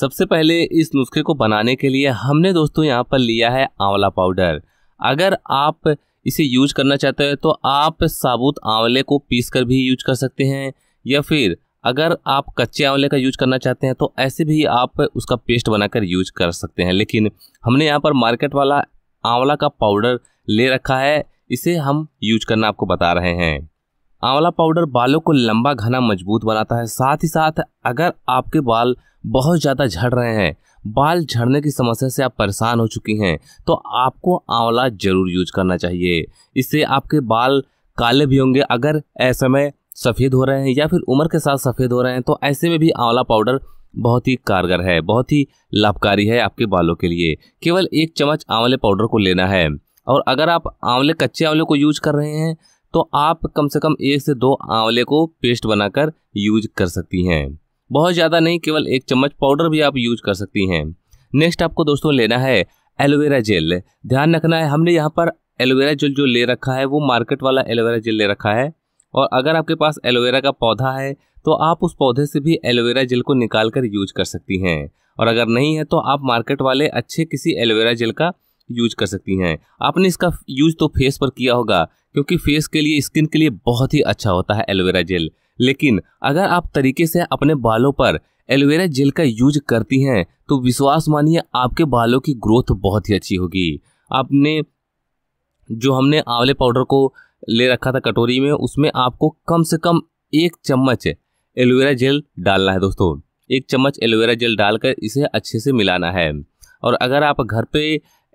सबसे पहले इस नुस्खे को बनाने के लिए हमने दोस्तों यहाँ पर लिया है आंवला पाउडर अगर आप इसे यूज करना चाहते हैं तो आप साबुत आंवले को पीस कर भी यूज कर सकते हैं या फिर अगर आप कच्चे आंवले का यूज करना चाहते हैं तो ऐसे भी आप उसका पेस्ट बनाकर यूज कर सकते हैं लेकिन हमने यहाँ पर मार्केट वाला आंवला का पाउडर ले रखा है इसे हम यूज करना आपको बता रहे हैं आंवला पाउडर बालों को लंबा घना मजबूत बनाता है साथ ही साथ अगर आपके बाल बहुत ज़्यादा झड़ रहे हैं बाल झड़ने की समस्या से आप परेशान हो चुकी हैं तो आपको आंवला ज़रूर यूज करना चाहिए इससे आपके बाल काले भी होंगे अगर ऐसे में सफ़ेद हो रहे हैं या फिर उम्र के साथ सफ़ेद हो रहे हैं तो ऐसे में भी आंवला पाउडर बहुत ही कारगर है बहुत ही लाभकारी है आपके बालों के लिए केवल एक चम्मच आंवले पाउडर को लेना है और अगर आप आंवले कच्चे आंवले को यूज कर रहे हैं तो आप कम से कम एक से दो आंवले को पेस्ट बनाकर यूज कर सकती हैं बहुत ज़्यादा नहीं केवल एक चम्मच पाउडर भी आप यूज कर सकती हैं नेक्स्ट आपको दोस्तों लेना है एलोवेरा जेल ध्यान रखना है हमने यहाँ पर एलोवेरा जेल जो ले रखा है वो मार्केट वाला एलोवेरा जेल ले रखा है और अगर आपके पास एलोवेरा का पौधा है तो आप उस पौधे से भी एलोवेरा जेल को निकाल कर यूज कर सकती हैं और अगर नहीं है तो आप मार्केट वाले अच्छे किसी एलोवेरा जेल का यूज कर सकती हैं आपने इसका यूज तो फेस पर किया होगा क्योंकि फेस के लिए स्किन के लिए बहुत ही अच्छा होता है एलोवेरा जेल लेकिन अगर आप तरीके से अपने बालों पर एलोवेरा जेल का यूज करती हैं तो विश्वास मानिए आपके बालों की ग्रोथ बहुत ही अच्छी होगी आपने जो हमने आंवले पाउडर को ले रखा था कटोरी में उसमें आपको कम से कम एक चम्मच एलोवेरा जेल डालना है दोस्तों एक चम्मच एलोवेरा जेल डालकर इसे अच्छे से मिलाना है और अगर आप घर पे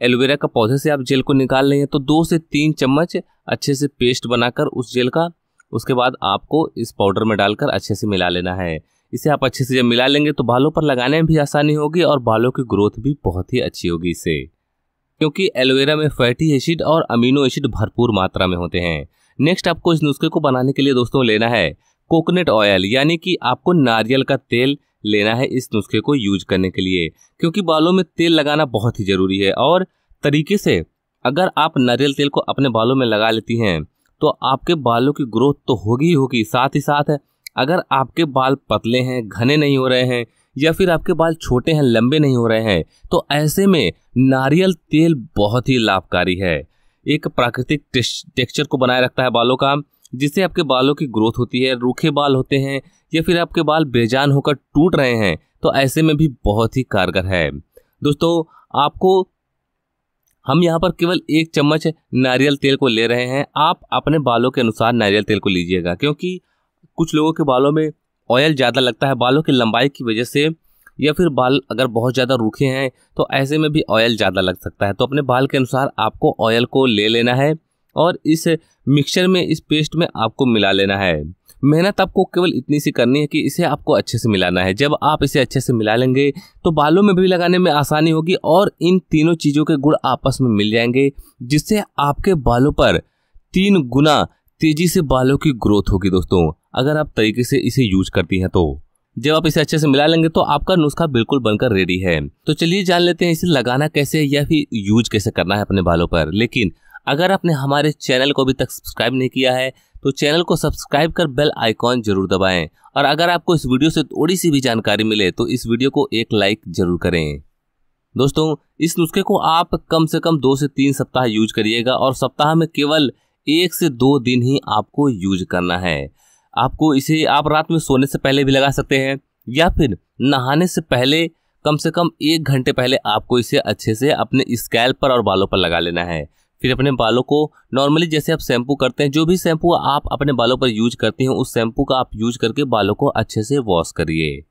एलोवेरा का पौधे से आप जेल को निकाल रहे हैं तो दो से तीन चम्मच अच्छे से पेस्ट बनाकर उस जेल का उसके बाद आपको इस पाउडर में डालकर अच्छे से मिला लेना है इसे आप अच्छे से जब मिला लेंगे तो बालों पर लगाने में भी आसानी होगी और बालों की ग्रोथ भी बहुत ही अच्छी होगी इससे क्योंकि एलोवेरा में फैटी एसिड और अमीनो एसिड भरपूर मात्रा में होते हैं नेक्स्ट आपको इस नुस्खे को बनाने के लिए दोस्तों लेना है कोकोनट ऑयल यानी कि आपको नारियल का तेल लेना है इस नुस्खे को यूज करने के लिए क्योंकि बालों में तेल लगाना बहुत ही ज़रूरी है और तरीके से अगर आप नारियल तेल को अपने बालों में लगा लेती हैं तो आपके बालों की ग्रोथ तो होगी ही होगी साथ ही साथ अगर आपके बाल पतले हैं घने नहीं हो रहे हैं या फिर आपके बाल छोटे हैं लंबे नहीं हो रहे हैं तो ऐसे में नारियल तेल बहुत ही लाभकारी है एक प्राकृतिक टेक्सचर को बनाए रखता है बालों का जिससे आपके बालों की ग्रोथ होती है रूखे बाल होते हैं या फिर आपके बाल बेजान होकर टूट रहे हैं तो ऐसे में भी बहुत ही कारगर है दोस्तों आपको हम यहाँ पर केवल एक चम्मच नारियल तेल को ले रहे हैं आप अपने बालों के अनुसार नारियल तेल को लीजिएगा क्योंकि कुछ लोगों के बालों में ऑयल ज़्यादा लगता है बालों की लंबाई की वजह से या फिर बाल अगर बहुत ज़्यादा रूखे हैं तो ऐसे में भी ऑयल ज़्यादा लग सकता है तो अपने बाल के अनुसार आपको ऑयल को ले लेना है और इस मिक्सचर में इस पेस्ट में आपको मिला लेना है मेहनत आपको केवल इतनी सी करनी है कि इसे आपको अच्छे से मिलाना है जब आप इसे अच्छे से मिला लेंगे तो बालों में भी लगाने में आसानी होगी और इन तीनों चीज़ों के गुड़ आपस में मिल जाएंगे जिससे आपके बालों पर तीन गुना तेजी से बालों की ग्रोथ होगी दोस्तों अगर आप तरीके से इसे यूज करती हैं तो जब आप इसे अच्छे से मिला लेंगे तो आपका नुस्खा बिल्कुल बनकर रेडी है तो चलिए जान लेते हैं इसे लगाना कैसे या फिर यूज कैसे करना है अपने बालों पर लेकिन अगर आपने हमारे चैनल को अभी तक सब्सक्राइब नहीं किया है तो चैनल को सब्सक्राइब कर बेल आइकॉन जरूर दबाएं और अगर आपको इस वीडियो से थोड़ी सी भी जानकारी मिले तो इस वीडियो को एक लाइक जरूर करें दोस्तों इस नुस्खे को आप कम से कम दो से तीन सप्ताह यूज करिएगा और सप्ताह में केवल एक से दो दिन ही आपको यूज करना है आपको इसे आप रात में सोने से पहले भी लगा सकते हैं या फिर नहाने से पहले कम से कम एक घंटे पहले आपको इसे अच्छे से अपने स्कैल पर और बालों पर लगा लेना है फिर अपने बालों को नॉर्मली जैसे आप शैम्पू करते हैं जो भी शैम्पू आप अपने बालों पर यूज करते हैं उस शैम्पू का आप यूज करके बालों को अच्छे से वॉश करिए